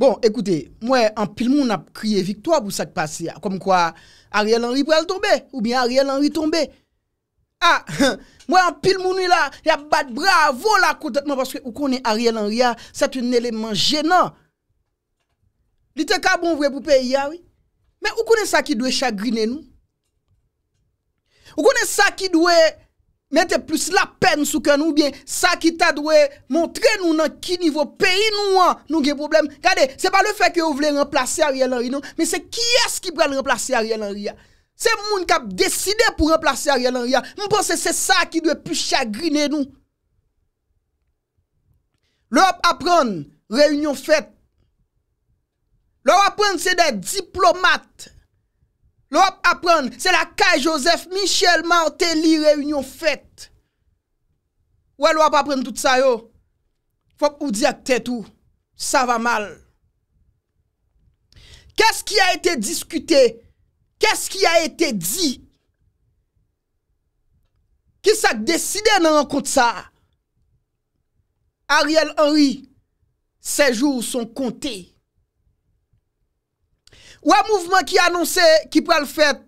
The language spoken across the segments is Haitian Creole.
Bon, écoutez, moi, en pile on a crié victoire pour ça qui passe. Ah, comme quoi, Ariel Henry pourrait tomber, ou bien Ariel Henry tomber. Ah, moi, en pile mon là, il a bat bravo là, complètement, parce que vous connaissez Ariel Henry, ah, c'est un élément gênant. Il était bon vrai pour payer, ah, oui. Mais vous connaissez ça qui doit chagriner nous. Vous connaissez ça qui doit Mette plus la pen sou ka nou biye sa ki ta dwe montre nou nan ki nivou peyi nou an nou ge problem. Gade, se pa le fe ke ou vle remplase a riyal an riyan nou, me se ki es ki brel remplase a riyal an riyan. Se moun kap deside pou remplase a riyal an riyan, mwen pense se sa ki dwe pu chagrine nou. Leop apren, reyunyon fet. Leop apren se de diplomat. Lo wap apren, se la Kay Joseph, Michel Martelly, Reunion Fête. Ouè, lo wap apren tout sa yo. Fok ou di ak tèt ou, sa va mal. Kè skye a ete diskute, kè skye a ete di. Kè sak deside nan an kont sa. Ariel Henry, se joun son konti. Ou a e mouvment ki anonsè ki pral fèt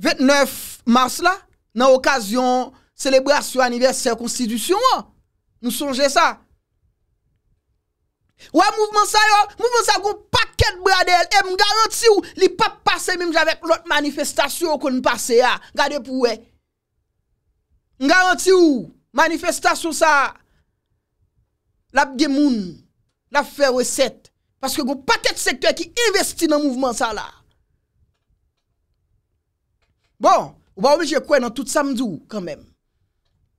29 mars la, nan okasyon, selebrasyon, aniversè, konstidisyon an, nou sonjè sa. Ou a e mouvment sa yo, mouvment sa yo, pakèd bradel, e m garanti ou li pa pase mèm javek lot manifestasyon kon m pase ya, gade pou we. M garanti ou manifestasyon sa, la bge moun, la fè resèt, Paske goun paket sektue ki investi nan mouvment sa la. Bon, ou ba oube jekouen nan tout samdou kanmen.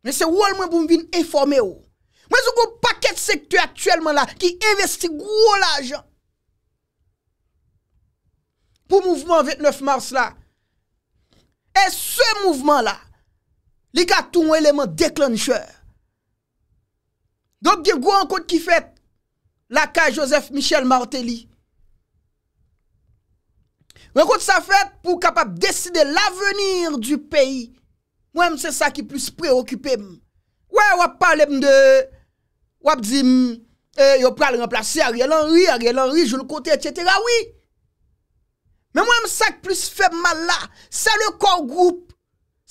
Mwen se woul mwen pou mbin informe ou. Mwen sou goun paket sektue aktuelman la, ki investi goun l'ajan. Pou mouvment 29 mars la, e se mouvment la, li ka tou mwen eleman deklanjouer. Donk gwen kote ki fèt, la ka Joseph Michel Martelly. Mwen kote sa fèt pou kapap deside l'avenir du peyi. Mwen mse sa ki plus preokipe m. Kwa wap pale m de wap di m e, yo pral remplase, a rielan ri, a rielan ri, joul kote, etc. A wii. Mwen mse sa ki plus fe mman la, sa le kongroup,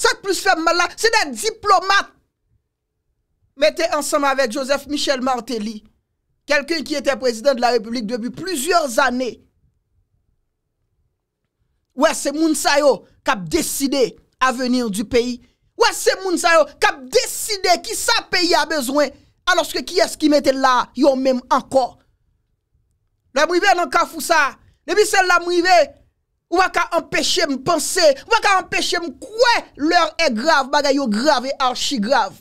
sa ki plus fe mman la, se den diplomat mette ansanm avè Joseph Michel Martelly. quelqu'un qui était président de la République depuis plusieurs années. Ouais, c'est Mounsayo qui a décidé à venir du pays. Ouais, c'est Mounsayo qui a décidé qui sa pays a besoin. Alors que qui est-ce qui mettait là, yon même encore. La n'a dans le ça. Depuis celle-là, privé, ou va ka empêcher me penser, ou va ka empêcher me croire, l'heure est grave, bagay yo grave et archi grave.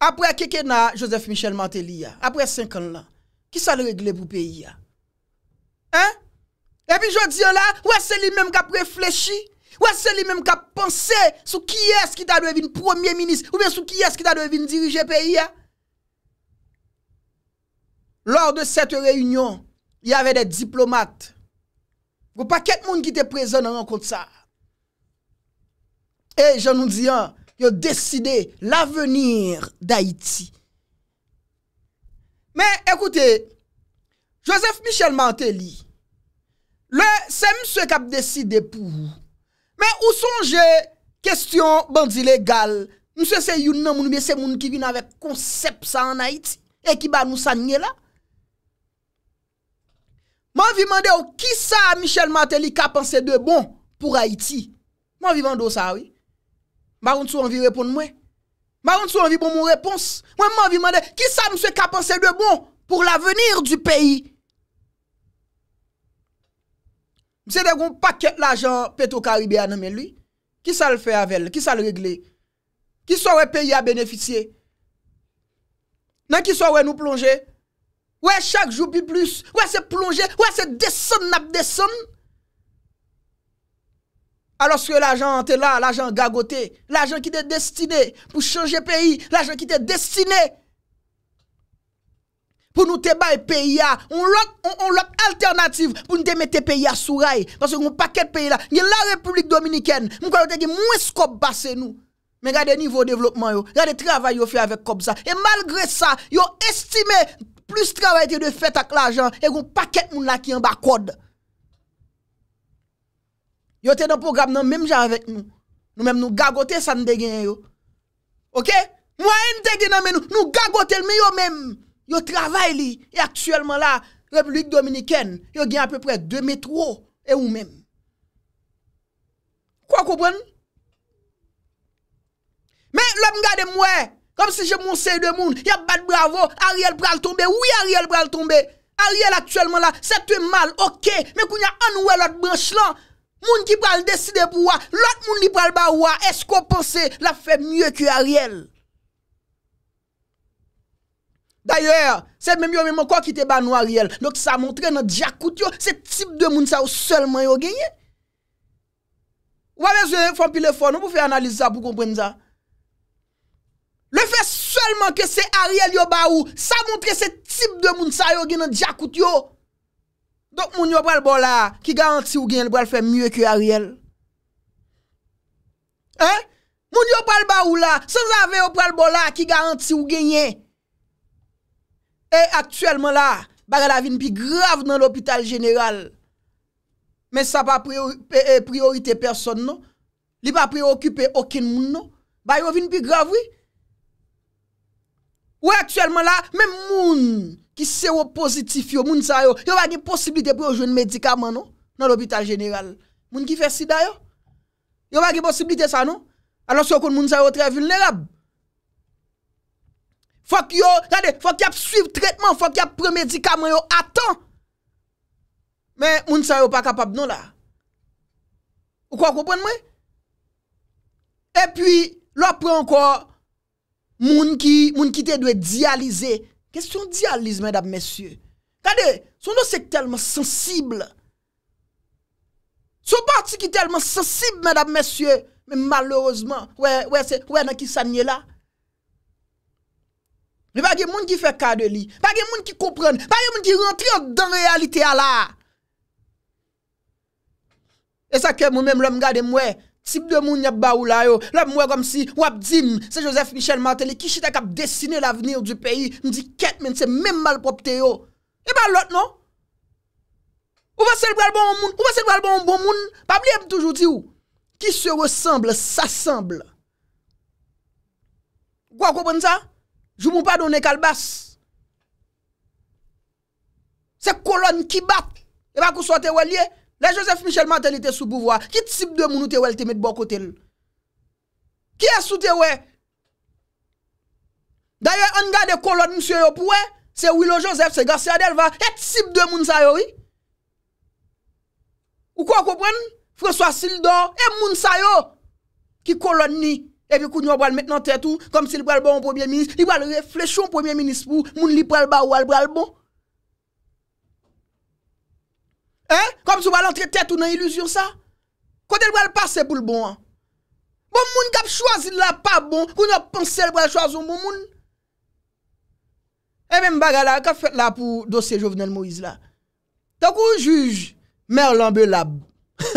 apre keke na Joseph Michel Mantelli ya, apre 5 an la, ki sa le regle pou peyi ya? Hein? E pi jò diyan la, wè se li mèm ka preflèchi, wè se li mèm ka pansè sou ki es ki ta devine premier-ministre, oube sou ki es ki ta devine dirije peyi ya? Lòr de sete reynyon, y avè de diplomat, wè pa ket moun ki te prezon nan an kont sa. E jò nou diyan, yo deside l'avenir d'Haïti. Men, ekoute, Joseph Michel Mantelli, le, se msè kap deside pou vous. Men, ou sonje, kestyon bandi legal, msè se youn nan moun, mwen se moun ki vin avèk konsep sa an Haïti, e ki ba nou sa nye la. Mwen vi mande ou, oh, ki sa Michel Mantelli kap ansè de bon pou Haïti? Mwen vi mande ou oh, sa, oui? Mwen mwen sou anvi repon mwen? Mwen mwen sou anvi pou mwen repons? Mwen mwen anvi mwen de, ki sa mwen se kapanse de bon pou l'avenir du peyi? Mwen se de goun paket la jan peto karibè anmen lwi? Ki sa l fe avel? Ki sa l regle? Ki sa wè peyi a benefisye? Nan ki sa wè nou plonge? Wè chak jou bi plus? Wè se plonge? Wè se deson ap deson? aloske l'ajan ante la, l'ajan gagote, l'ajan ki te destine pou chanje peyi, l'ajan ki te destine pou nou te baye peyi ya, ou l'ok alternatif pou nou te mette peyi ya sou ray, panse yon paket peyi la, yon la republik dominiken, mwen kwa yon te ge mwen skop basen nou, men gade nivou devlopman yo, gade travay yo fye avek kop sa, e malgre sa, yo estime plus travay te de fete ak l'ajan, e yon paket moun la ki yon bak kod. Yote nan program nan mem jan avèk nou. Nou mem nou gagote san de gen yo. Ok. Mwen te gen nan men nou gagote lme yo men. Yo travay li. E aktuellement la, Republik Dominikèn, yo gen apèpèpè 2 metro e ou men. Kwa koupen? Men, lòm gade mwen, kom si jè monsè yon moun, yon bat bravo, a riel pral tombe, ou yon a riel pral tombe. A riel aktuellement la, se tue mal, ok. Men koun yon an ouè lòt brench lan, Moun ki pral deside pou wak, lout moun li pral ba wak, esko pense la fe mye ki Ariel? D'ayor, se mèm yo mèm an kon ki te ba nou Ariel, lout sa montre nan diakout yo, se tip de moun sa yo selman yo genye. Wame je fèm pi le fon, ou pou fè analize sa pou komprenne sa? Le fè selman ke se Ariel yo ba wou, sa montre se tip de moun sa yo genye diakout yo. Sot moun yo pral bo la ki garanti ou genyen li bral fe mye ki a riyel. Moun yo pral ba ou la, se vous avez yo pral bo la ki garanti ou genyen, e aktuelman la, baga la vin pi grave nan l'hôpital general, men sa pa eh, eh, priorite person nou, li pa preokipe okin moun nou, baga yo vin pi grave oui. Ou e aktuelman la, men moun... ki sewo pozitif yo, moun sa yo, yo va ki posibilite pou yo joun medikaman nou, nan l'hobital general, moun ki fesida yo, yo va ki posibilite sa nou, alòs yo kon moun sa yo tre vilnerab, fòk yo, fòk yap suiv tretman, fòk yap pre medikaman yo, atan, men moun sa yo pa kapab nou la, ou kwa koupon mwen, e pi, lò prè anko, moun ki te dwe dialize, Kè son dializ, mèdap mèsyè? Kade, son do sek telman sensible? Son pati ki telman sensible, mèdap mèsyè? Mè malorosman, wè, wè se, wè nan ki sanye la? Mè bagè moun ki fè kade li, bagè moun ki koupren, bagè moun ki rentri yo dan realite ala. E sa kè moun mèm lòm gade mwè. Sip de moun yab ba ou la yo, la mwen kom si, wap dim, se Joseph Michel Martelly, ki chita kap desine l'avenir di peyi, mwen di ket men, se men mal popte yo. E pa lot non? Ou va se lwel bon moun, ou va se lwel bon bon moun, pa mwen liye mwen toujou di ou? Ki se ressemble, sa semble. Kwa koupen sa? Jou moun pa donen kalbas. Se kolon ki bak, e eh pa kousote walyen? La Joseph Michel Mantel ite sou bouvoi, ki t'sip de moun ou te wèl te met bokotel? Ki esou te wè? Darye, an gade kolon msye yo pou wè, se Willow Joseph, se Garcia Delva, e t'sip de moun sayo wè? Ou kwa koupwen? François Sildor, e moun sayo ki kolon ni? E pi koun yo wèl met nan tèt ou, kom si li pral bon ou premier ministre, li wèl reflechou ou premier ministre pou moun li pral ba ou wèl pral bon? Eh, kom sou ba l'entre tèt ou nan iluzyon sa? Kote l'bwè l'passe pou l'bon an. Bon moun kap chwazi l'ap pa bon, koun yo ponsè l'bwè l'chwazi ou moun moun. Ebe m baga la, kap fèt la pou dosè jovenel Moïse la. Takou juj, merlambè lab.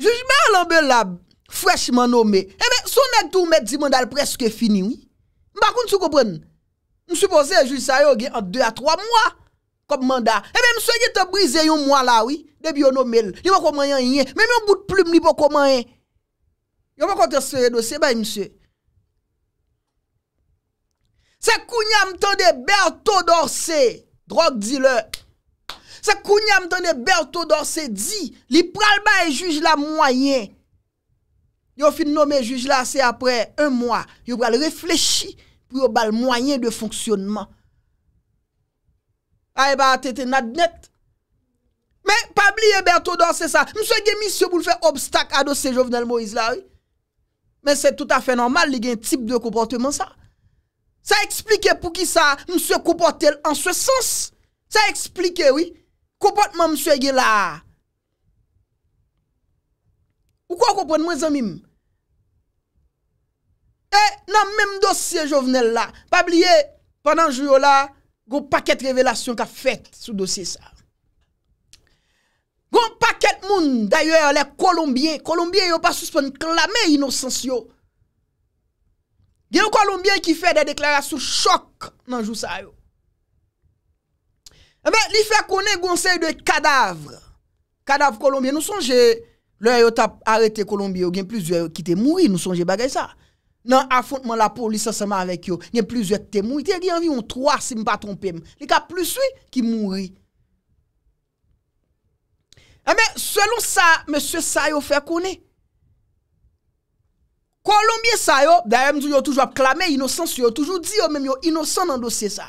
Juj merlambè lab, fwèchman ome. Ebe, eh sou nèk tou mèd di mwen dal preske fini ou. M bakoun sou koupèn. M sou posè juj sa yo gen an 2 a 3 mwa. Kop manda. Ebe eh msè yi te brise yon mwa la wii. Debyon o mel. Li mwen koman yon yon. Mwen mwen bout ploum li mwen koman yon. Yon mwen kontes se dosye bay msè. Se kounyam ton de bèr to dorsè. Drog di le. Se kounyam ton de bèr to dorsè. Di. Li pral baye juj la mwen. Yon fin nom e juj la se apre. Un mwa. Yon wale reflechi. Pou yon bal mwen de fonksyonman. A e ba tete nad net. Men, pa bli e berto dan se sa. Mse gen misye bou l fè obstak a dos se jovenel Moise la, oui. Men se tout a fè normal li gen tip de komportement sa. Sa eksplike pou ki sa mse komportel an se sens. Sa eksplike, oui. Komportement mse gen la. Ou kwa kompon mwen zan mim? E nan men dos se jovenel la. Pa bli e, panan jouyo la. Goun paket revelasyon ka fet sou dosye sa. Goun paket moun, daye, le Kolombien, Kolombien yo pa suspon klamen inosens yo. Gen yo Kolombien ki fe de deklarasyon chok nan jou sa yo. Ebe, eh li fe konen goun sey de kadavre. Kadavre Kolombien. Nou sonje, lè yo ta arete Kolombien, gen plus yo yo kite moui, nou sonje bagay sa. Nan afontman la polis seman avek yo. Nyen plizye te mou. Te genvi yon 3 se mpa trompe m. Nika plizye ki mou ri. Eme, selon sa, Monsie sa yo fe koni. Kwa lomye sa yo, Da yon mzou yo toujwa ap klame, Inosans yo toujwa di eh yo, Mwen yo inosan nan dosye sa.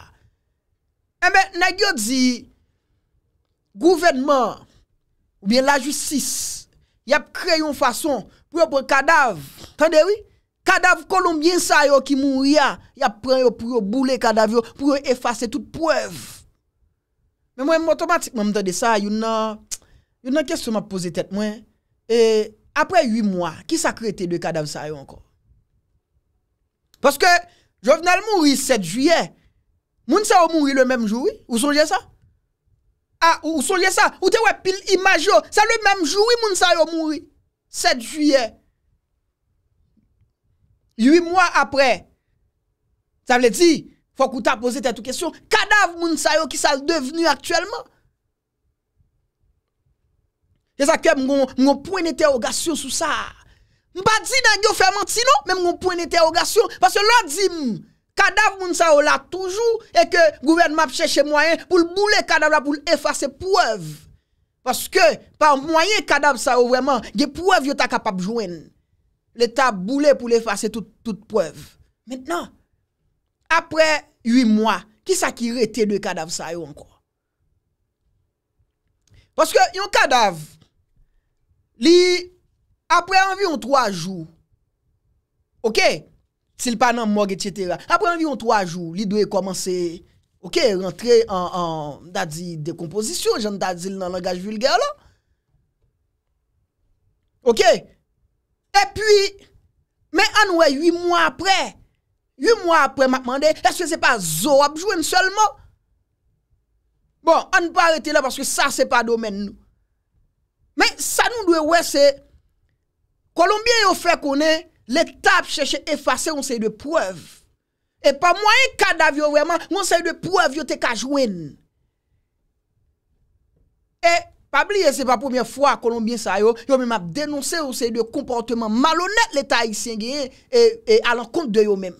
Eme, nage yo di, Gouvenman, Ou bien la jwisis, Yap kre yon fason, Pwè yon pou kadav, Tande wii, Kadav kolombien sa yo ki moun ria, ya pran yo pou yo boule kadav yo, pou yo efase tout pou ev. Men mwen mwotomatik mwen mtade sa, yon nan, yon nan kestou mwen pose tet mwen. E, apre 8 mwa, ki sa krete de kadav sa yo ankon? Paske, jo venal moun rie 7 juye, moun sa yo moun rie le mèm jouri, ou sonje sa? A, ah, ou sonje sa, ou te we pil imaj yo, sa le mèm jouri moun sa yo moun rie. 7 juye, 8 mwa apre, sa vle di, fwa kou ta pose tè tou kesyon, kadav moun sa yo ki sa l deveni aktuelman. Te sa ke mwen pou en eterogasyon sou sa. Mwen pa di nan gyo fèmant si nou, men non? mwen pou en eterogasyon, parce lò di mwen, kadav moun sa yo la toujou, e ke gouven map chèche mwayen, pou l'boule kadav la pou l'effase pou ev. Parce que, par mwayen kadav sa yo vweman, gye pou ev yo ta kapab jwen. Le ta boule pou le fase tout preuve. Mètenan, apre 8 mwa, ki sa ki rete de kadav sa yo anko? Paske yon kadav, li apre anvi yon 3 jou, ok, sil pa nan mogue, etc. Apre anvi yon 3 jou, li dwe komanse, ok, rentre an dadzi de kompozisyon, jan dadzi nan langaj vulgar lò. Ok, E pi, men an wè yu mwa apre, yu mwa apre ma mande, eske se pa zo apjouen sol mo? Bon, an pa arete la, paske sa se pa domen nou. Men, sa nou dwe wè se, kolombien yo fè konen, l'etap cheche efase, yon se yon de pouev. E pa mwen yon kadav yo wèman, yon se yon de pouev yo te ka jwen. E... Pabliye se pa poumye fwa kolombien sa yo, yo mi map denonse ou se yu de komportement malonet le ta isen genye e alan kont de yo menm.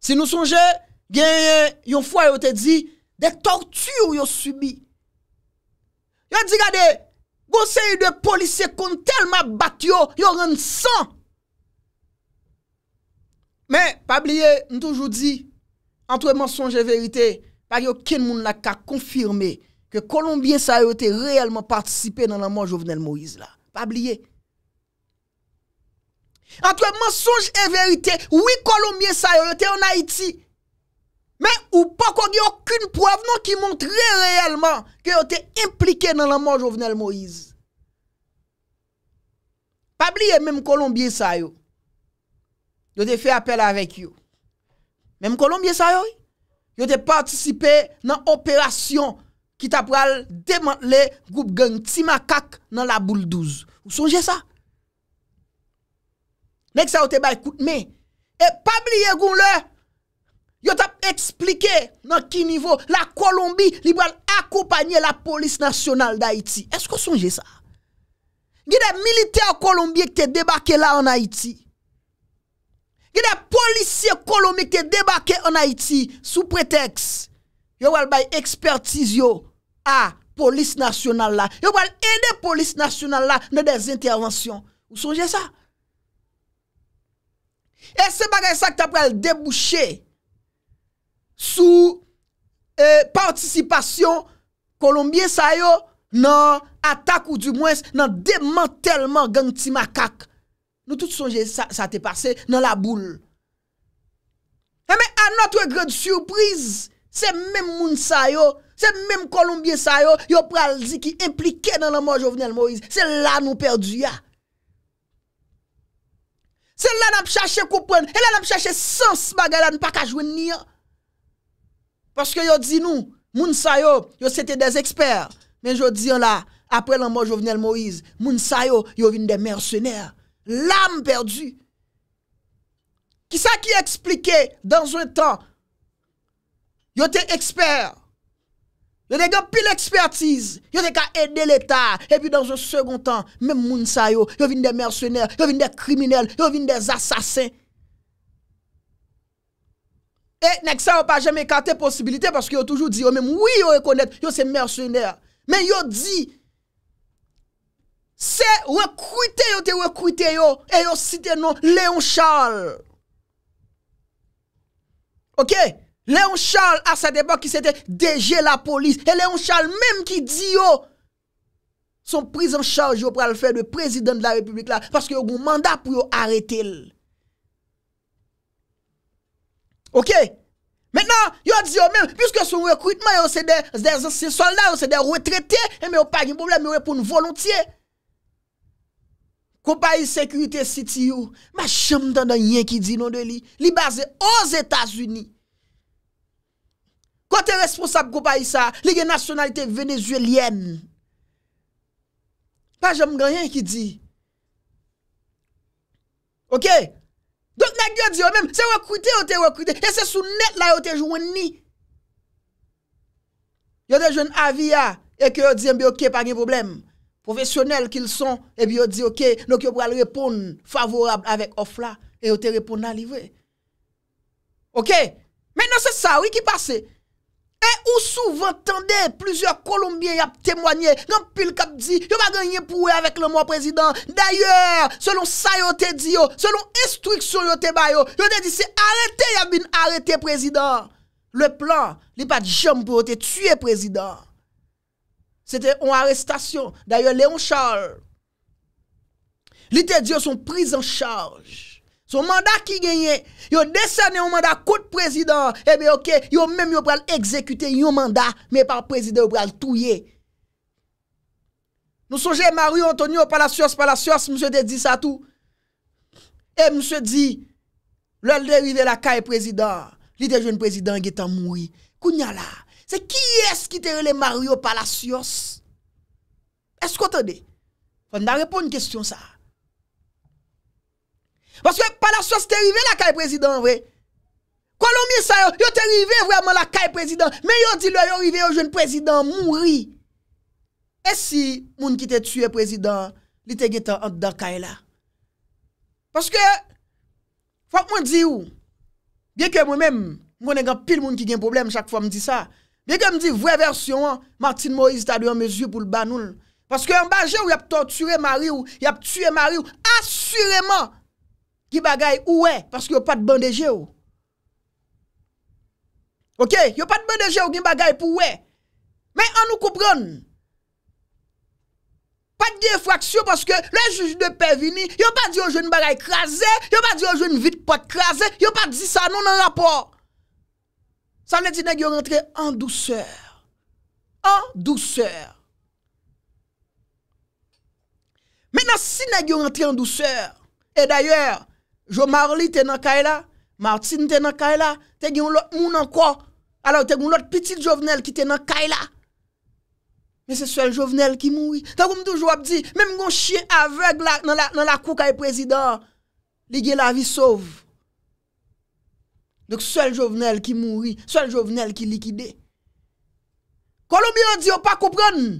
Se nou sonje, genye, yon fwa yo te di, de tortur yo subi. Yo di gade, gose yu de polisye kon tel map bat yo, yo ren san. Men, Pabliye, nou toujou di, an touye monsonje verite, par yo ken moun la ka konfirme, ke kolombye sa yo te reyelman partisipe nan nanman Jovenel Moïse non, la. Pa bliye. Antre mensonj e verite, woui kolombye sa yo te an Haiti, men ou pa kongi akoun pov nan ki montre reyelman ke yo te implike nan nanman Jovenel Moïse. Pa bliye, menm kolombye sa yo yo te fe apel avèk yo. Menm kolombye sa yo, yo te partisipe nan operasyon Ki tap pral demant le goup geng timakak nan la bouldouz. Ou sonje sa? Nek sa yo te bay koute me. E pabli ye goun le. Yo tap eksplike nan ki nivou. La Kolombi li pral akoupanye la polis nasyonal da Haiti. Esko sonje sa? Gide milite kolombie ki te debake la an Haiti. Gide polisye kolombie ki te debake an Haiti. Sou preteks. Yo wal bay ekspertiz yo a polis nasyonal la. Yo wal ene polis nasyonal la nan des intervensyon. Ou sonje sa? E se bagay sa ki tap wale debouche sou e, participasyon kolombien sa yo nan atak ou du mwens nan demantelman gang ti makak. Nou tout sonje sa te pase nan la boule. E men anotwe grede surprize C'est même moun c'est même Colombien Sayo... yo, yo pral qui impliqué dans la mort Jovenel Moïse. C'est là nous perdu ya. C'est là nous cherché comprendre, et là nous cherché sens bagay pas ka jouer ni. Parce que yo dit nous, moun sa yo, c'était des experts, mais je dis là après la mort Jovenel Moïse, moun sa yo, vin des mercenaires. L'âme perdue. Qui ça qui expliquait dans un temps ils étaient experts. Ils ont pile expertise. Ils ka aidé l'État. Et puis dans un second temps, même moun sa yo, yo des mercenaires, yo des criminels, yo des assassins. Et nek sa pas jamais écarté possibilité parce que yo toujours dit, yo oh, même oui, yo reconnaît, yo c'est mercenaires. Mais yo dit, c'est recruté, yo te recruté yo, et yo cité non Léon Charles. Ok? Leon Charles a sa depok ki se te deje la polis E Leon Charles menm ki di yo oh, Son pris en charge yo Pra le fe de prezident de la republik la Paske yo bon manda pou yo arete l Ok Menman yo di oh, yo menm Piske son rekrutman yo se eh, de Se soldat yo se de retrete E me yo pag in pouble Me yo repoun volontie Kou pa yi sekurite siti yo Ma chanm tanda nyen ki di non de li Li base oz Etasuni yo te responsab go pa yisa, li gen nasyonalite venezuelyen. Pa jom ganyan ki di. Ok? Donk nag yo di yo menm, se rekwite yo te rekwite, e se sou net la yo te jwen ni. Yo te jwen avi ya, e ke yo di yon bi ok, pa gen problem. Profesyonel ki l son, e bi yo di ok, nou ki yo pral repon favorab avek of la, e yo te repon alivre. Ok? Men nan se sa, wik yi pase? Ok? Et ou souvent entendez, plusieurs Colombiens y témoigné, dans pile cap dit, yo pas gagné pour avec le mot président. D'ailleurs, selon ça yo te dit selon instruction yo te ba yo, te dit c'est arrêter y a bin président. Le plan, li pas jambes pour te tuer président. C'était une arrestation. D'ailleurs, Léon Charles, li te sont son en charge. Son mandat ki genye, yon desene yon mandat kout prezident, ebe eh ok, yon menm yon pral ekzekute yon mandat, men par prezident yon pral touye. Nou souje Mario Antonio Palacios Palacios, msye te di sa tou. E eh, msye di, lal derive la kaye prezident, li de joun prezident getan moui, kounya la, se ki es ki te rele Mario Palacios? Esko te de? Fanda repon yon kestyon sa. Paske palaswa se te rive la kaye prezidant vre. Kwa lomis a yo, yo te rive vreman la kaye prezidant. Men yo di lor yo rive yo jen prezidant mouri. E si moun ki te tue prezidant, li te geta an de da kaye la. Paske, fok moun di ou, bie ke moun men, moun engan pil moun ki gen problem chak fòm di sa, bie ke moun di vre versyon an, Martin Moïse ta li an mezi pou l banoun. Paske yon banje ou yap ture mari ou, yap ture mari ou, asureman, Ki bagay ouwe, Paske yo pat bandege ou. Ok, yo pat bandege ou, Ki bagay pou ouwe. Men an nou koupron. Pat gen fraksyo, Paske le juj de pe vini, Yo pat di yo joun bagay krasè, Yo pat di yo joun vit pat krasè, Yo pat di sa non an rapor. San neti neg yo rentre en douceur. En douceur. Men a si neg yo rentre en douceur, E dayeur, Jo Marley te nan kay la, Martin te nan kay la, te gen yon lot moun an kwa, ala ou te gen yon lot pitit jovenel ki te nan kay la. Ne se sel jovenel ki moui. Ta koum toujou ap di, mèm yon chie avek nan la kouk ay prezidor, li gen la vi sov. Dok sel jovenel ki moui, sel jovenel ki likide. Kolombiya di yo pa koupron,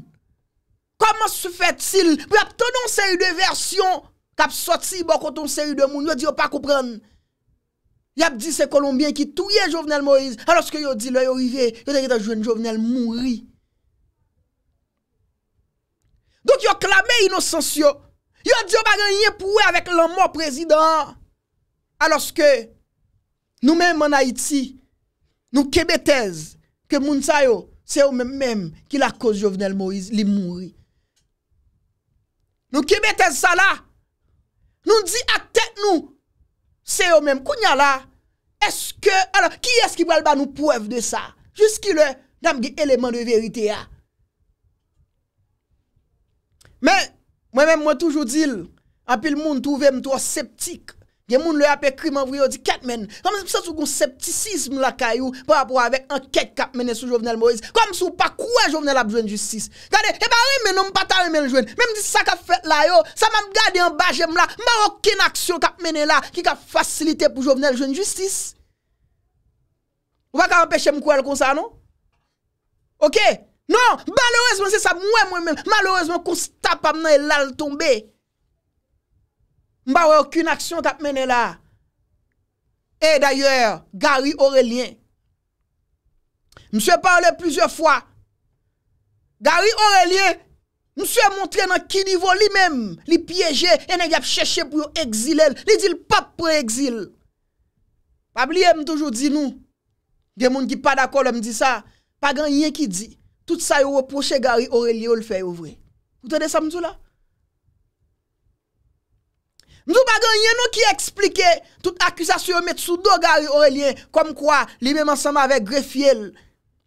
koman se fè til, pou ap tonon se yon de versyon, tap sot si bo konton se yu de moun, yo di yo pa koupren, yo ap di se kolombien ki touye jovenel Moïse, aloske yo di le yo rive, yo dekita jwen jovenel moun ri. Donk yo klame inosens yo, yo di yo bagan yen pouwe avèk lan mò prezident, aloske nou mèm an Haiti, nou kebetèz, ke moun sa yo, se yo mèm mèm ki la kous jovenel Moïse li moun ri. Nou kebetèz sa la, Nou di a tek nou, se yo menm, kounya la, eske, ala, ki eske pou alba nou pwev de sa, jiski le, damge, elemen de verite ah. ya. Men, mwen menm mwen toujou dil, apil moun touve mtou septik, Gen moun lè apè kriman vwe yo di ket men. Sò mè mè sa sou kon septicisme la kayou pò rapò avèk an ket kap menè sou jovenel Moise. Kò mè sou pa kouè jovenel ap jwen justice. Gade, e ba remè nan mè patare men jwen. Mè mè di sa ka fèt la yo. Sa mè mè gade an bajè mè la. Mè wò ken aksyon kap menè la ki ka fasilite pou jovenel jwen justice. Ou pa ka an peche mè kouè lè kon sa non? Ok? Non, malheurese mè se sab mè mè mè mè. Malheurese mè konsta pa mè nan elal tombe. Mba wè akoun aksyon tap mènen la. E d'ayèr, Gary Aurelien. Mse parle pwize fwa. Gary Aurelien, mse montre nan ki nivou li mèm. Li pyeje, ene gap chèche pou yo exil el. Li di l'pap pou exil. Pabliye m toujou di nou. De moun ki pa d'akol m di sa. Pagan yè ki di. Tout sa yò wè proche Gary Aurelien wè l'fè yò vwè. Wè te de samdou la? Nous pas gagné nous qui explique toute accusation mettre sous dos Gary Aurélien comme quoi lui même ensemble avec greffiel,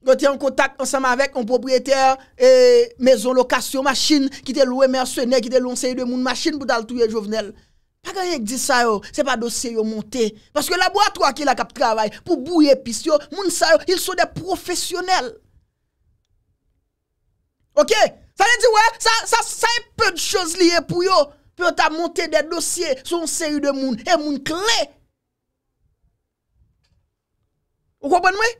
était en contact ensemble avec un propriétaire et maison location machine qui était loué mercenaire qui était lancé de une machine pour tout touyer Jovenel. Pas gagné qui dit ça yo, n'est pas dossier yo monté parce que laboratoire qui la cap travail pour bouiller piste, yo, moun sa ils sont des professionnels. OK? Ça veut dire ouais, ça ça ça peu de choses liées pour yo. pe yon ta monte de dosye son seri de moun, e moun kle. Ou kopon mwen?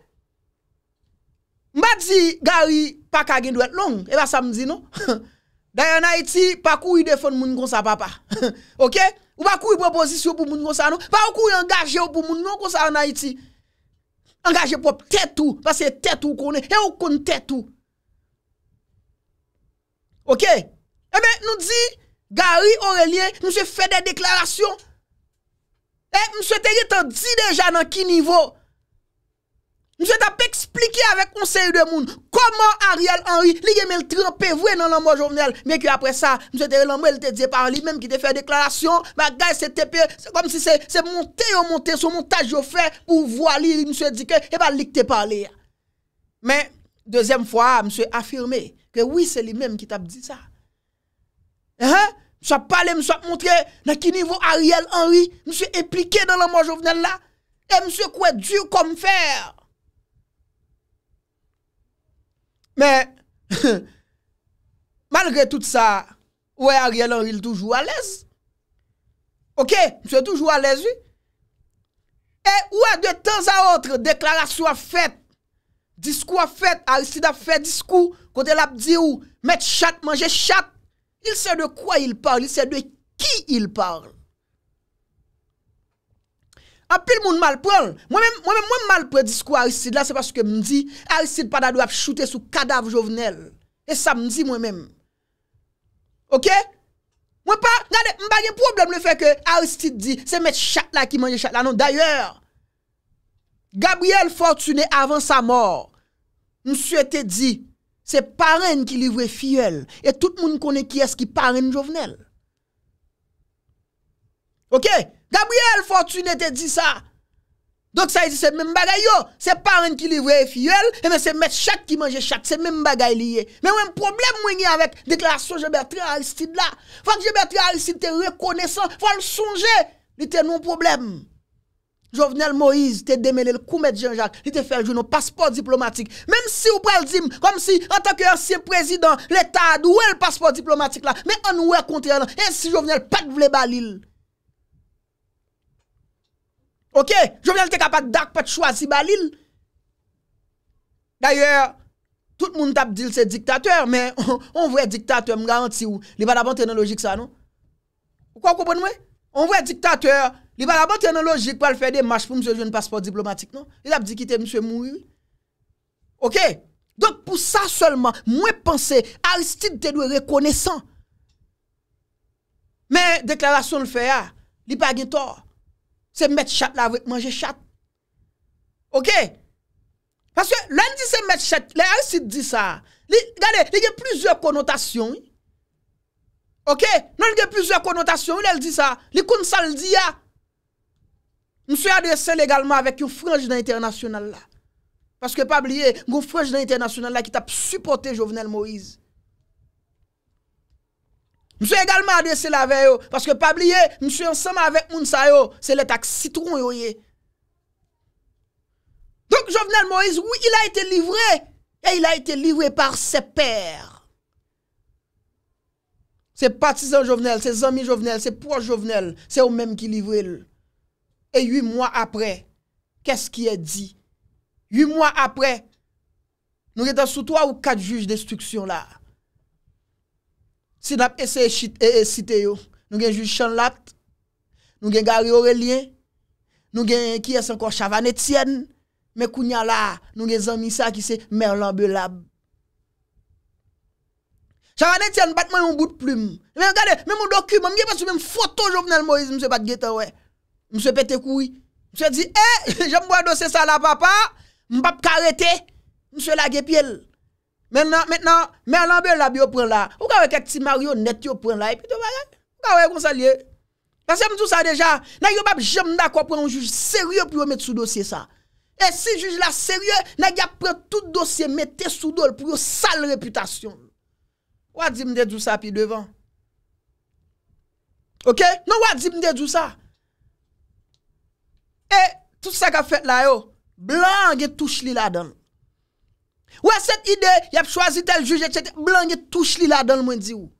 Mba di gari pa kagin dwe long, e ba samzi nou? Da yon Haiti, pa kou yi defon moun kon sa papa. Ou pa kou yi proposisyon pou moun kon sa nou? Pa wou kou yi angaje ou pou moun moun kon sa Haiti. Angaje pop, tetou, pas e tetou kon e, e wou kon tetou. Ok? E me, nou di... Gary Aurélien, monsieur fait des déclarations. Et eh, monsieur Terry dit déjà dans quel niveau. Monsieur t'a expliqué avec conseil de monde comment Ariel Henry li gemel trempé vrai dans l'amour journal mais que après ça monsieur Terry l'amour il dit par lui-même qui te fait déclaration bagay c'est TP c'est comme si c'est monté au monté son montage au fait pour voir lui monsieur dit que et eh pas ben, lui te parlé mais deuxième fois monsieur affirmé que oui c'est lui-même qui t'a dit ça eh hein? pas parler, je montrer dans quel niveau Ariel Henry, suis impliqué dans la mort Jovenel là. Et monsieur quoi dur comme fer. Mais, malgré tout ça, ouais, Ariel Henry est toujours à l'aise. Ok, suis toujours à l'aise, oui. Et ouais, de temps à autre, déclaration faite, discours fait, Aristide a fait discours, côté l'a dit ou, mettre chat, manger chat. Il se de kwa il parle? Il se de ki il parle? A pi l moun malpron. Mwen mwen mwen malpron dis kwa Aristide la. Se paske m di Aristide panadou ap choute sou kadav jovenel. E sa m di mwen m. Ok? Mwen pa, nade, m bagye problem le fe ke Aristide di se met chak la ki manje chak la. Non, d'ayor. Gabriel Fortuné avan sa mor. M sou ete di. Se paren ki livre fiyel. E tout moun kone ki eski paren jovenel. Ok? Gabriel Fortunet te di sa. Donk sa yi di se men bagay yo. Se paren ki livre fiyel. E men se met chak ki manje chak. Se men bagay liye. Men wèm problem mwen yi avèk. Deklasyon je betre Aristide la. Fak je betre Aristide te rekonesan. Fak l sonje li te nou problem. Jovenel Moïse te demele l koumèd Jean-Jacques, li te fèljou nou paspò diplomatik, mèm si ou prèl zim, kom si an takè an siye prezidant, l'Etat d'ouè l paspò diplomatik la, mè an ouè kontè an an, e si jovenel pat vle balil. Ok, jovenel te kapat dak pat chwazi balil. D'ayèr, tout moun tap dil se diktatèr, mè an vwe diktatèr mga an ti ou, li va d'aband tè nan logik sa nou. Ou kwa koupon mwen? On vwe diktateur, li pa la ban teknolojik pa l fè demache pou msè joun pasport diplomatik, non? Li ap dikite msè mou, oui. Ok? Donk pou sa solman, mwen pense, Aristide te lwe rekonesan. Men, deklarasyon l fè ya, li pa gen tor. Se met chat la vwe, manje chat. Ok? Paske, l an di se met chat, li Aristide di sa, li gade, li gen plizye konotasyon, oui. Ok, y a plusieurs connotations, elle dit ça. Les koun ça le dit ya. Monsieur adressé légalement avec une frange dans là. Parce que pas oublier, une frange dans là qui t'a supporté Jovenel Moïse. Monsieur également adressé avec veille, parce que pas oublier, monsieur ensemble avec Mounsa c'est l'attaque citron yo Donc Jovenel Moïse, oui, il a été livré. Et il a été livré par ses pères. Se patizan jovenel, se zami jovenel, se pouan jovenel, se ou menm ki livrel. E yu mwa apre, kes ki e di? Yu mwa apre, nou gen tan sou 3 ou 4 juj destriksyon la. Se nap ese e site e, yo, nou gen juj chanlap, nou gen gari orelien, nou gen ki esen kon chavan etiyen, me kounya la, nou gen zami sa ki se merlambelab. Chavanel tient battement un bout de plume. Mais regardez, même mon document, je pas même photo Jovenel Moïse, monsieur pas de ouais. Monsieur pété couille. Monsieur dit, eh, j'aime un dossier ça là, papa. M'pap karete. Monsieur la pied. Maintenant, maintenant, mais l'ambé la bio prend là. Ou avec quelques petits net, yo prend là et puis tout va. Ou ka ça lié. Parce que tout ça déjà, n'a yo pas jamais d'accord pour un juge sérieux pour mettre sous dossier ça. Et si juge là sérieux, n'a pas prend tout dossier mettre sous dos pour sale réputation. Ou dit m'de dou ça pi devant. OK Non, ou dit m'de dou ça. Et tout ça qu'a fait là yo, blanc et touche li dan. Ouais, cette idée, y a choisi tel juge blanc et touche li là-dedans moi dit ou.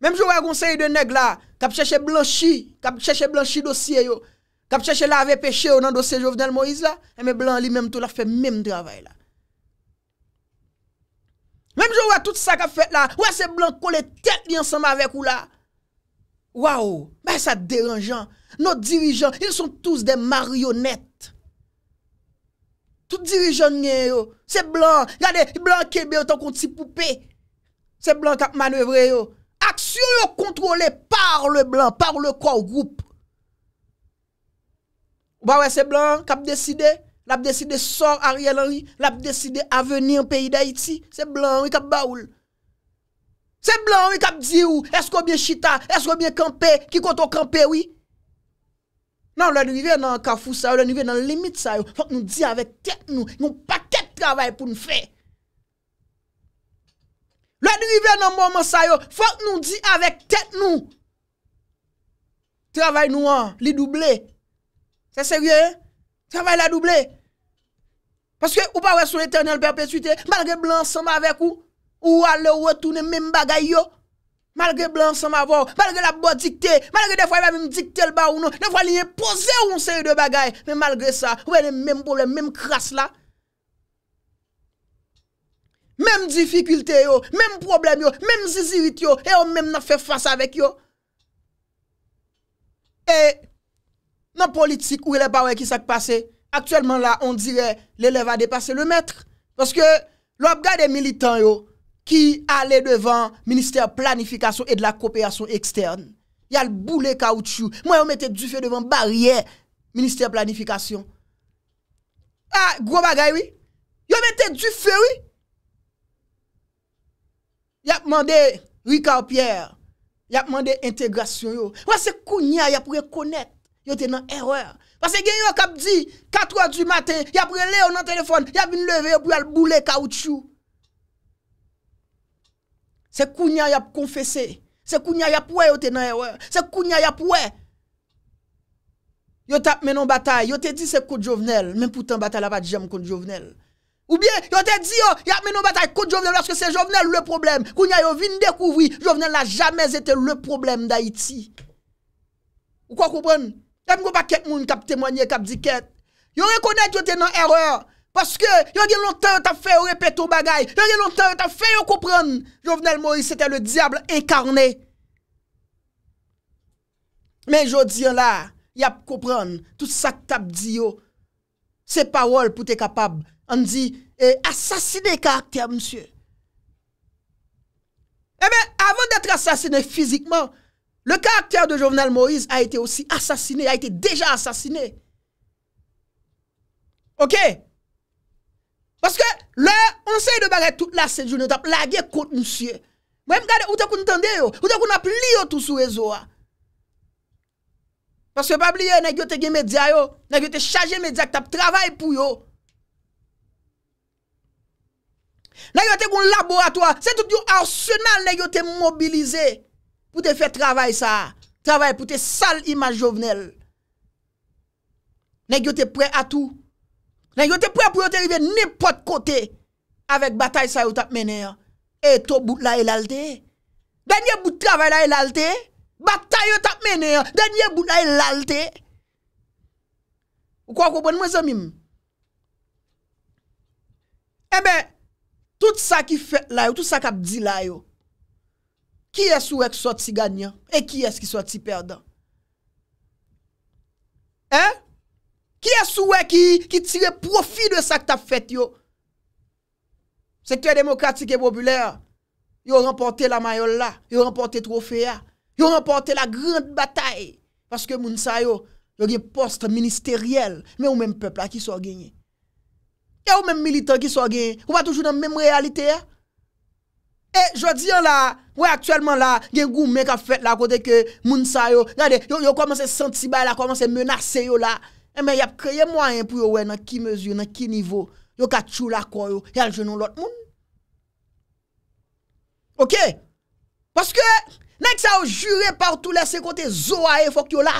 Même un conseil de nèg là, qui cherché blanchi, qui cherché blanchi dossier yo, qui cherché laver péché dans dossier Jovenel Moïse là, et mais blanc lui même tout l'a fait même travail là. Mèm jò wè tout sa ka fèt la, wè se blan kole tèt li ansanm avèk ou la. Waw, mè sa deranjan. No dirijan, il son tous de marionèt. Tout dirijan nyen yo, se blan, yade, y blan kebe yotan kon ti poupè. Se blan kap manèvre yo. Aksyon yo kontrole par le blan, par le kwa ou group. Wè se blan, kap deside. l ap deside sor a rielan ri, l ap deside a veni an peyi da iti, se blan wik ap baoul. Se blan wik ap di ou, esko bien chita, esko bien kampe, ki konton kampe wii. Nan, l adrive nan kafou sa yo, l adrive nan limit sa yo, fok nou di avek tet nou, yon paket travay pou nou fe. L adrive nan mouman sa yo, fok nou di avek tet nou. Travay nou an, li double. Se serye? Travay la double. Paske ou pa wè sou l'éternel perpétuité, malgré blan sèm avèk ou, ou alè ou wè toune mèm bagay yo. Malgré blan sèm avò, malgré la bò dikte, malgré de fwa y pa mèm dikte l'ba ou non, de fwa l'yè posè ou mèm seri de bagay. Mèm malgré sa, ou wè lè mèm problem, mèm kras la. Mèm difikilte yo, mèm problem yo, mèm zizirit yo, e yo mèm nan fè fòs avèk yo. E nan politik ou wè lè pa wè ki sak pase? Aktuellement la, on dirè l'eleve a dépasser le mètre. Parce que l'opga de militant yo, ki alè devant Ministère Planification et de la Coopération Externe, yal bou lè kaoutchou. Mwen yon mette du fè devant barrière Ministère Planification. Ah, gwo bagay wè? Yon mette du fè wè? Yap mandè Ricard Pierre. Yap mandè Intégration yo. Mwen se kounè, yap rekonè, yon tenè erreur. Fase gen yon kap di, kato an du mate, yon prele yon nan telefon, yon vin leve yon prele boule kaoutchou. Se kounyan yon konfese, se kounyan yon pouwe yon tenen yon, se kounyan yon pouwe. Yon tap menon batay, yon te di se kout jovenel, men poutan batay la pati jem kout jovenel. Ou bien, yon te di yo, yon menon batay kout jovenel, aske se jovenel le problem, kounyan yon vin dekouvri, jovenel la jamèz ete le problem da iti. Ou kwa koupon? Kam go paquet moun kap témoigner, kap di ket. Yo reconnaît yo te nan erreur. Parce que yo gen longtemps t'a fait répéter bagay. Yo gen longtemps t'a fait yo comprendre. Jovenel Moïse c'était le diable incarné. Mais jodi là, y a comprendre tout ça que t'as dit yo. Ces paroles pour être capable. On dit eh, assassiner caractère monsieur. Eh bien, avant d'être assassiné physiquement, le caractère de Jovenel Moïse a été aussi assassiné, a été déjà assassiné. OK Parce que le conseil de bagarre toute la séjournée journée, a plagué contre monsieur. Moi, regardez, où t'as qu'on entendait, où t'as qu'on a plié tout sous réseau. Ah? Parce que pas oublier, n'a yo te gen médias, yo, a pas te chargé média qui travaillé pour yo. N'a yo te un laboratoire, c'est tout un arsenal qui a te mobilisé. pou te fe travay sa, travay pou te sal ima jovenel. Nèk yo te pre a tou, nèk yo te pre pou yo te rive nipot kote, avek batay sa yo tap mene yo, e to bout la ilalte. Denye bout travay la ilalte, batay yo tap mene yo, denye bout la ilalte. Ou kwa koubon mwen se mim? Ebe, tout sa ki fet layo, tout sa kap di layo, Qui est-ce qui sorti gagnant et qui est-ce qui sorti perdant? Hein? Qui est-ce qui, qui tire profit de ça que tu as fait? Yo? Secteur démocratique et populaire, ils ont remporté la maillot là, ils ont remporté le trophée, ils ont remporté la grande bataille. Parce que Mounsa, yo, yo gen poste ministériel, mais au même peuple qui sont gagné. Et ou même militant qui sont gagné. On va toujours dans la même réalité. Hein? E, eh, jwa diyan la, wè aktuelman la, gen gou mè ka fèt la kote ke moun sa yo. Gade, yo komanse sentibay la, komanse menase yo la. E eh, mè yap kreye mwanyen pou yo wè nan ki mezyon, nan ki nivou. Yo ka chou la kwa yo, yal jounon lot moun. Ok? Paske, nèk sa ou jure partou lese kote zo a e fok yo la.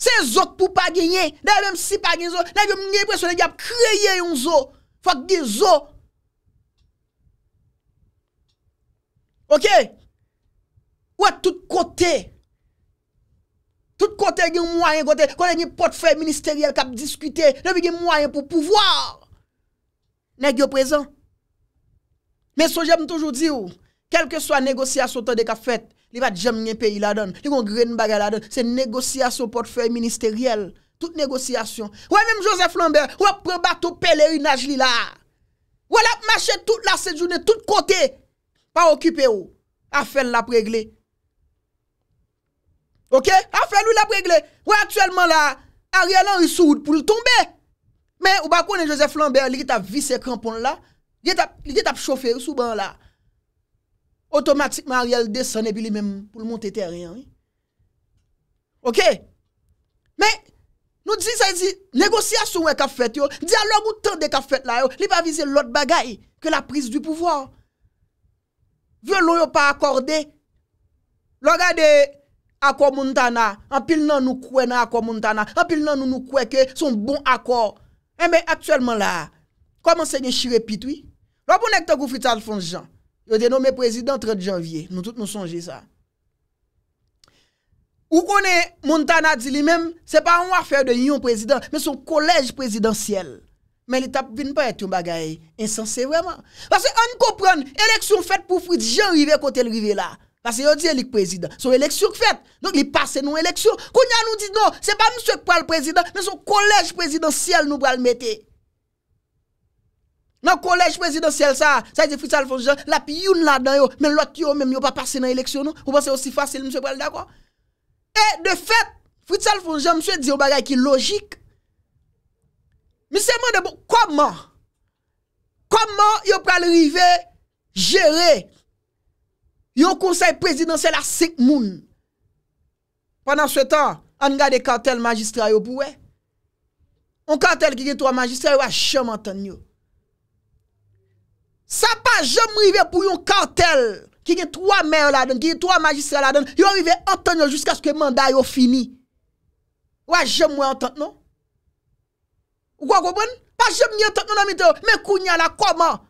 Se zok pou paginyen, dè mèm si paginyen zo, nèk yo mwenye pweswene yap kreye yon zo. Fok di zo. Ouè, tout kote. Tout kote gen mwanyan kote. Kone gen portfeil ministerial kap diskute, nou gen mwanyan pou pouvoar. Nè gen yo prezant. Mè so jèm toujou di ou, kelke so a negosyasyon tonde kap fèt, li va djem nyen peyi la don. Li kon gren baga la don. Se negosyasyon portfeil ministerial. Tout negosyasyon. Ouè, mèm Joseph Lambert, ouè, prebato pelè yon ajli la. Ouè, la mâche tout la se jounè, tout kote. Ouè, pa okipe ou, a fen la pregle. Ok? A fen ou la pregle. Ou aktuelman la, a rye lan yisoud pou l'tombe. Men, ou bakounen Joseph Lambert, li ki tap vis se krampon la, li ki tap chofe yisou ban la. Otomatikman a rye l'desan e bilimem pou l'monte teryen. Ok? Men, nou di sa yi di, negosya sou wè ka fèt yo, di alò moutan de ka fèt la yo, li pa vize l'ot bagay, ke la pris du pouvòr. Vyo loun yo pa akorde, lò gade akwa moun tana, anpil nan nou kwe nan akwa moun tana, anpil nan nou nou kwe ke son bon akwa. Eh, mè mè aktuelman la, koman se nye shirepitwi? Lò pou nek te goufri talfon jan, yo de nou mè prezident 30 janvye, nou tout nou sonje sa. Ou kone moun tana di li mèm, se pa an wafè de yon prezident, mè son kolej prezidentiyel. Men li tap vin pa et yon bagay insanser wèman. Pase an kompran, eleksyon fèt pou Fritz Jean rivè kote l rivè la. Pase yo diye lik prezident, son eleksyon fèt, donk li pase nou eleksyon. Konya nou di, non, se pa mswek pral prezident, men son kolej prezidentiyel nou pral mette. Nan kolej prezidentiyel sa, sa yi di Fritz Alfonso Jean, la pi yon la dan yo, men lot yo men yo pa pase nan eleksyon nou, ou ban se osi fasyl mswek pral da kwa? E, de fèt, Fritz Alfonso Jean mswek diyo bagay ki logik, mi seman de bon, koman, koman yo pral rive, jere, yo konsey prezidansel a sek moun, panan sou etan, an gade kantel magistra yo pou we, an kantel ki gen 3 magistra yo, waj jem an ton yo, sa pa jem rive pou yon kantel, ki gen 3 mer la don, ki gen 3 magistra la don, yo rive an ton yo, jiska skwe manda yo fini, waj jem woy an ton yo, Ou quoi comprendre Pas j'aime ni entendre dans météo. Mais kounya la comment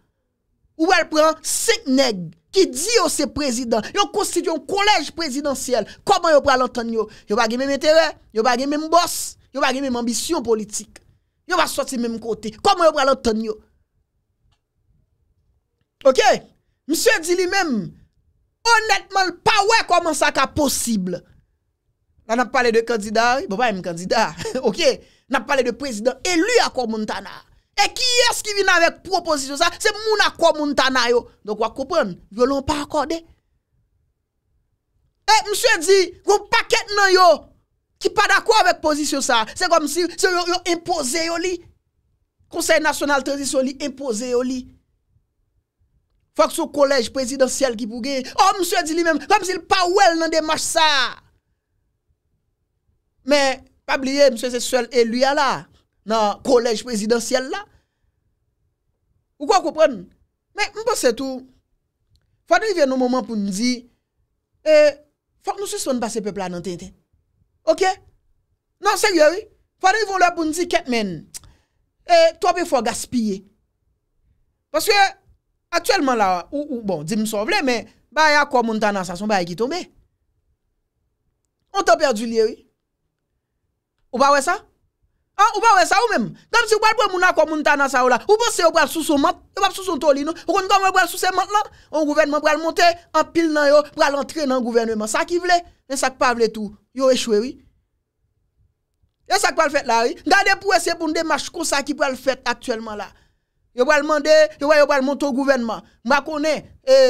Ou elle prend 5 nègres qui dit que c'est président. Ils constitue un collège présidentiel. Comment Ils pral entendre yo Yo pas même intérêt, yo pas même boss, yo pas même ambition politique. Yo pas sortir même côté. Comment ils pral entendre yo OK Monsieur dit lui-même honnêtement pas ouais comment ça ka possible. Là on parlé de candidat, il pas même candidat. OK nan pale de prezident, e lui akwa moun tana. E ki es ki vina vek proposisyon sa, se moun akwa moun tana yo. Donk wakopan, violon pa akwade. E eh, mswe di, kon paket nan yo, ki pa dakwa vek posisyon sa, se kom si yo impose yo li. Konsey nasyonal transisyon li, impose yo li. Fak sou kolej prezidentsel ki pou gen, o oh, mswe di li men, kom si l pa wel nan demache sa. Men, Pabliye, mswe se sel elu ya la, nan kolej prezidansyel la. Ou kwa koupren? Men, mpw se tou, fwade yi ven nou mwoman pou n'di, fwade nou se son pase pepla nan ten ten. Ok? Nan, se yoy, fwade yi von la pou n'di ket men, eh, tope fwa gaspye. Pwase, aktuelman la, ou bon, di mswa vle, men, ba ya kwa mwontan nan sasyon, ba yi ki tome. On tope a juliye, oui. Ou pa we ah, sa? Ou pa we sa ou menm? Gap si ou pa el pou e moun akwa moun tanan sa ou la? Ou pa se ou pa el sou sou map? Ou pa el sou sou ntoli nou? Ou koni kom e ou pa el sou se map lan? Ou ou gouvernement pou el monte? An pil nan yo, pou el entre nan gouvernement. Sa ki vle? Ne sak pa vle tout. Yo e chwe wii. Ne sak pa el fet la wii? Gade pou ese pou nde mach kosa ki pou el fet aktuellement la. Yo pou el monde, yo pou el monte ou gouvernement. Mpa konen,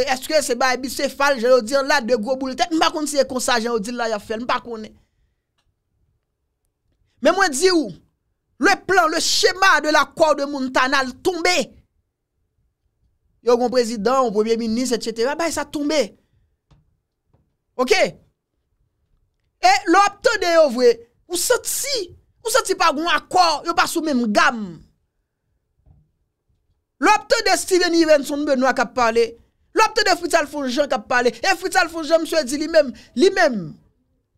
eske se ba e bissefal, jen yo di an la de go bou le tek. Mpa konen se kon sa jen yo di la ya fel. Mpa konen. Men mwen di ou, le plan, le chema de la kwa ou de Moutanal, tombe. Yo goun prezidant, ou premier minis, etc. Ba, y sa tombe. Ok. E, lopte de yo vwe, ou soti, ou soti pa goun akwa, yo pa sou men game. Lopte de Steven Evans, ou nbenwa ka pale. Lopte de Fritz Alfons Jean ka pale. E, Fritz Alfons Jean mwen se di li men, li men.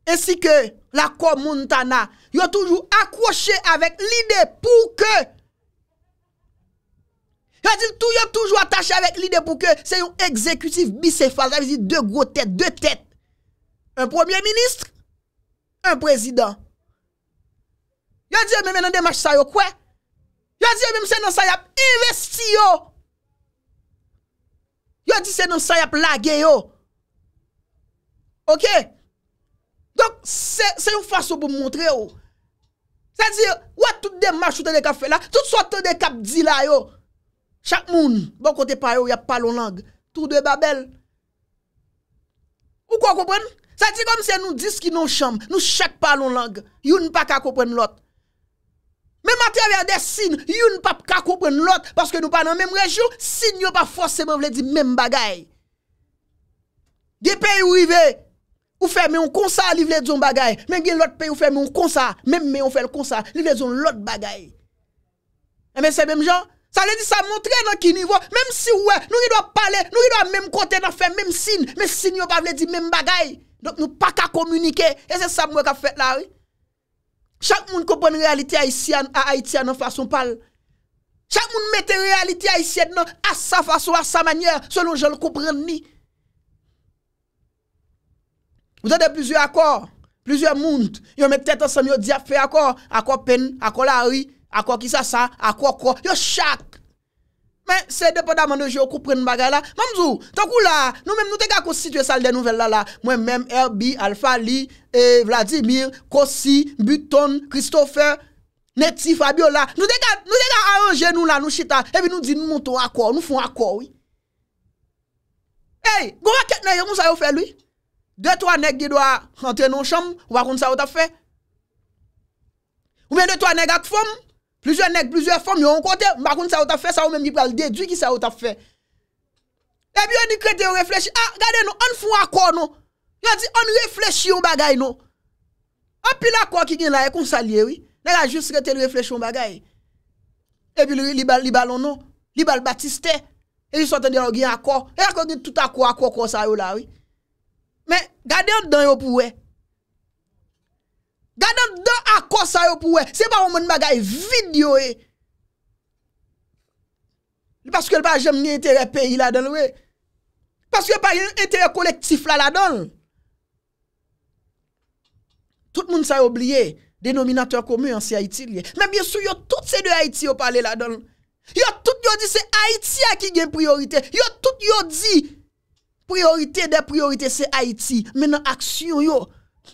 Ensi ke lakwa moun tana, yo toujou akwoshe avèk lide pou ke. Yo toujou akwoshe avèk lide pou ke, se yon ekzekutif bisèfaz, avizi de gwo tèt, de tèt. Un premier ministre, un prezident. Yo diye mè mè nan demach sa yo kwe. Yo diye mè mse nan sayap investi yo. Yo diye mse nan sayap lage yo. Okè? Dok, se yon faso pou mwontre yo. Sa di yo, wè tout dem machoute de ka fe la, tout sote de kap di la yo. Chak moun, bon kote pa yo, ya palon lang, tou de babel. Ou kwa koupren? Sa di kom se nou dis ki nou chanm, nou chak palon lang, yon pa ka koupren lot. Men matè avè de sin, yon pa ka koupren lot, paske nou pa nan menm rej yo, sin yo pa fos se mwen vle di menm bagay. De pe yon vivey, Ou fermez un consa, ça, livraison bagay. Mais il l'autre pays ou fermez un on même mais on fait le consa, ça, livraison l'autre bagay. Mais eh c'est même gens, ça veut dire ça montre dans qui niveau même si ouais, nous il doit parler, nous il doit même côté dans faire même signe, mais signe pas veut dire même bagay. Donc nous pas qu'à communiquer et c'est ça moi a fait là oui. Chaque monde comprend réalité haïtienne à haïtienne en façon parle. Chaque monde mette réalité haïtienne à sa façon à sa manière selon je le comprends ni. Mwen te de plizye akor, plizye moun te, yon men tete san yon diya fe akor, akor pen, akor lawi, akor ki sa sa, akor kor, yon chak. Men, se depo daman de jyo koupren bagay la, mwen mzou, ton kou la, nou men mnou te ka kousitwe salde nouvel la la, mwen men, Erbi, Alphali, Vladimir, Kossi, Buton, Christopher, Neti, Fabiola, nou te ka, nou te ka aroje nou la nou chita, evi nou di nou monton akor, nou fon akor wii. Ey, gwa ketne yon moun sa yo fe loui? 2-3 nek di do a kante nou chanm, ou bakonde sa wot a fe. Ou men 2-3 nek ak fom, plizye nek plizye fom, yon kote, bakonde sa wot a fe, sa ou men mipal dedu ki sa wot a fe. Ebi yon di krete yon refleshi, a, gade nou, an foun akor nou, gade yon refleshi yon bagay nou. A pi l'akor ki gen la e konsaliye wii, nega jist krete yon refleshi yon bagay. Ebi l'ou libalon nou, libal batiste, e jiswaten de yon gen akor, e akor gen tout akor akor akor sa yon la wii. Men, gade yon don yon pou we. Gade yon don akosay yon pou we. Se pa wou moun magay vide yon we. Li paske yon pa jem ni entere peyi la don we. Paske yon pa yon entere kolektif la la don. Tout moun sa yon obliye. Denominateur komyo yon se Haiti liye. Men, bien sou, yon tout se de Haiti yon pale la don. Yon tout yon di se Haiti a ki gen priorite. Yon tout yon di... Priorite de priorite se Haiti, men an aksyon yo.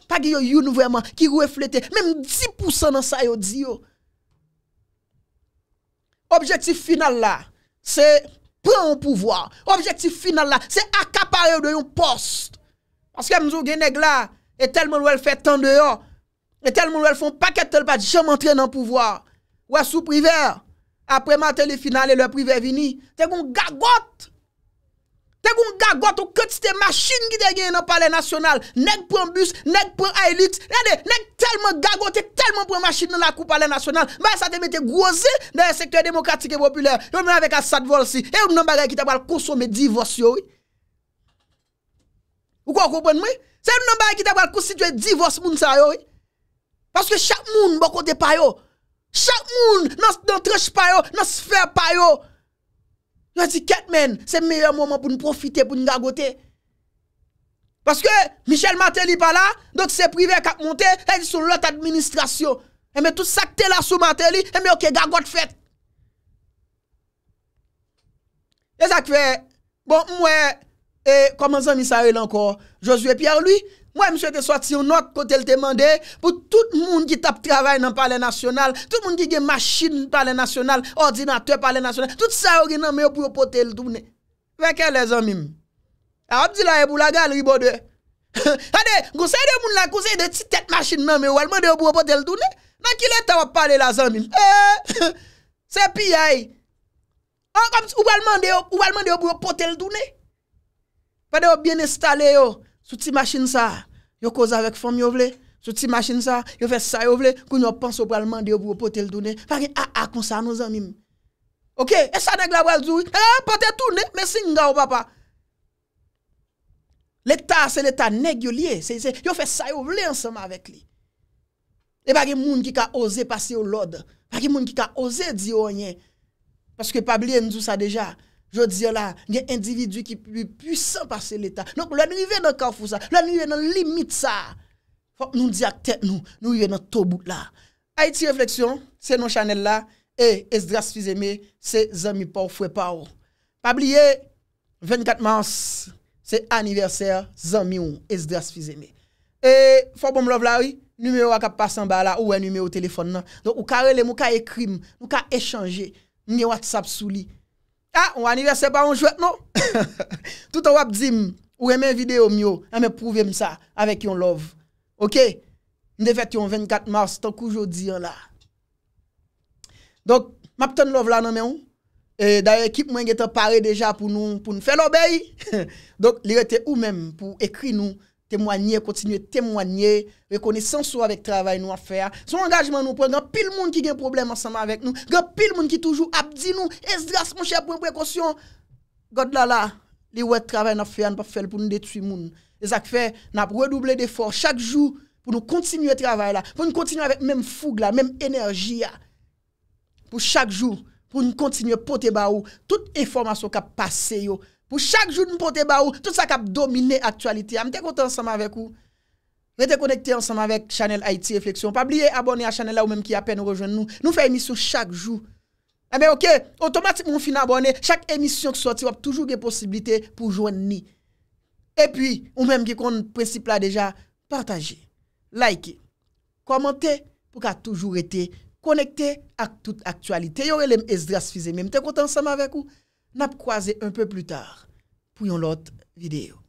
Pag yo yon vreman ki reflete, men m di pousan an sa yo di yo. Objektif final la, se pre an pouvoar. Objektif final la, se akapare yo de yon post. Aske m zo geneg la, e tel moun wèl fè tan de yo, e tel moun wèl fon paket tel pati, jom entren an pouvoar. Wè sou priver, apre matè le final, e lè priver vini, te moun gagote. Te goun gagote ou kote se te machin ki te genye nan pale nasyonal. Nèk pran bus, nèk pran aylit. Nèk telman gagote, telman pran machin nan la koup pale nasyonal. Mwen sa te mette gwoze den sektore demokratik e popüler. Yon nan vek a sat vol si. E yon nan bagay ki te wale konsome divos yoy. Ou kwa koupen mwen? Se yon nan bagay ki te wale konsidye divos moun sa yoy. Paske chak moun bokote pa yoy. Chak moun nan trej pa yoy, nan sfer pa yoy. Yo a zi ket men, se meyè mouman pou nou profite, pou nou gagote. Paske, Michel Maté li pa la, dok se prive kap monte, e di sou lot administrasyon. E eh me tout sakte la sou Maté li, e eh me ok gagote fet. E zakwe, bon mwen, e koman zan mi sa el ankor, Josué Pierre, lui, Mwen mwen chwete swat si yon ok kote l temande, pou tout moun ki tap travay nan pale nasyonal, tout moun ki gen maschin pale nasyonal, ordinateur pale nasyonal, tout sa orinan men yo pou yo pote l dounen. Fekè le zanmim? A ap di la ebou la gal, yi bodwe. A de, gousen de moun la gousen de titet maschin men men, ou al mende yo pou yo pote l dounen? Nan ki leta wap pale la zanmim? Eh, se pi yay. Ou al mende yo pou yo pote l dounen? Fede yo bien estale yo. Souti machin sa, yo koza vek fom yo vle, souti machin sa, yo fe sa yo vle, koun yo panso pralman de yo pou potel dounen, fagin a a kon sa nou zan mim. Ok, e sa neg la pralman dounen, a a potel dounen, me singa ou pa pa. Leta se leta neg yo liye, yo fe sa yo vle ansama vek li. E fagin moun ki ka oze pase yo lod, fagin moun ki ka oze diyo o nye, paske pabliye mdou sa deja. Je diyo la, nye individu ki plus pwisan pa se l'Etat. Nonk lò, nou yon yon ka fousa. Lò, nou yon yon limit sa. Fok nou di ak tek nou. Nou yon yon to bout la. Haiti Reflexion, se nou chanel la. E, es dras fizeme, se zami pou fwe pa ou. Pabli ye, 24 mans, se aniverser, zami ou, es dras fizeme. E, fok bon mlov la ou, nou me wak ap pa san ba la, ou wè nou me ou telefon nan. Don, ou karele, mou ka ekrim, mou ka echanje, mou ne wak sap sou li, Ha, ah, ou aniversè pa non? ou jwèp nou. Tout an wap dizim, ou remè videyo myo, an ah, mè prouvèm sa, avèk yon love. Ok? Mdè fèt yon 24 mars, ton koujou diyan la. Dok, map ton love la nan mè ou. E, daye ekip mwen gete pare deja pou nou, pou nou fè lò bèy. Dok, li rete ou mèm, pou ekri nou, témoigner, continuer témoigner, reconnaissance avec travail nous à faire. Son engagement nous prend, il y a pile monde qui a un problème ensemble avec nous, il y a pile monde qui toujours abdi nous, Esdras mon cher pour précaution. God là là, les ouais travail nous faire, pas faire pour nous détruire monde. Et ça fait, avons redoublé d'efforts chaque jour pour nous continuer le travail là, pour nous continuer avec même fougue là, même énergie Pour chaque jour, pour nous continuer à porter toute information qui a passé yo pour chaque jour, nous porter tout ça qui a dominé l'actualité. Je suis content ensemble avec vous. Restez connectés ensemble avec Channel Haïti Réflexion. Pas oublier abonner à Chanel là ou même qui à peine rejoindre nous. Nous faisons émission chaque jour. Eh bien, ok, automatiquement, fin abonné. Chaque émission qui y vous toujours des possibilités pour joindre nous. Et puis, ou même qui compte principe là déjà, partagez, likez, commentez pour qu'à toujours été connecté à toute actualité. Yo les Esdras Fizé, même t'es content ensemble avec vous. Nap kwaze un pe plu tar pou yon lot videyo.